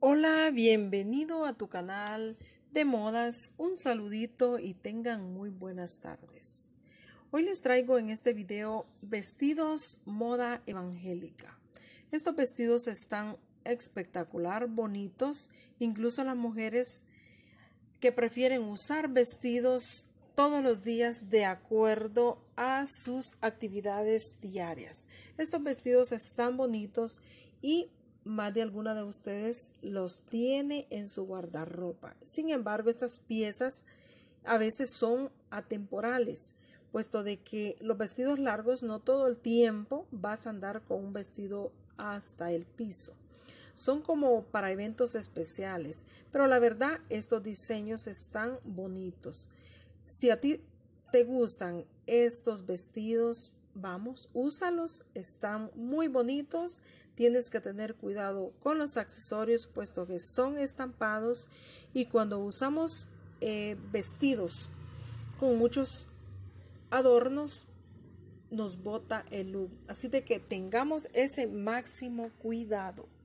Hola, bienvenido a tu canal de modas. Un saludito y tengan muy buenas tardes. Hoy les traigo en este video vestidos moda evangélica. Estos vestidos están espectacular, bonitos, incluso las mujeres que prefieren usar vestidos todos los días de acuerdo a sus actividades diarias. Estos vestidos están bonitos y más de alguna de ustedes los tiene en su guardarropa. Sin embargo, estas piezas a veces son atemporales, puesto de que los vestidos largos no todo el tiempo vas a andar con un vestido hasta el piso. Son como para eventos especiales, pero la verdad estos diseños están bonitos. Si a ti te gustan estos vestidos, vamos, úsalos, están muy bonitos, tienes que tener cuidado con los accesorios puesto que son estampados y cuando usamos eh, vestidos con muchos adornos nos bota el look, así de que tengamos ese máximo cuidado.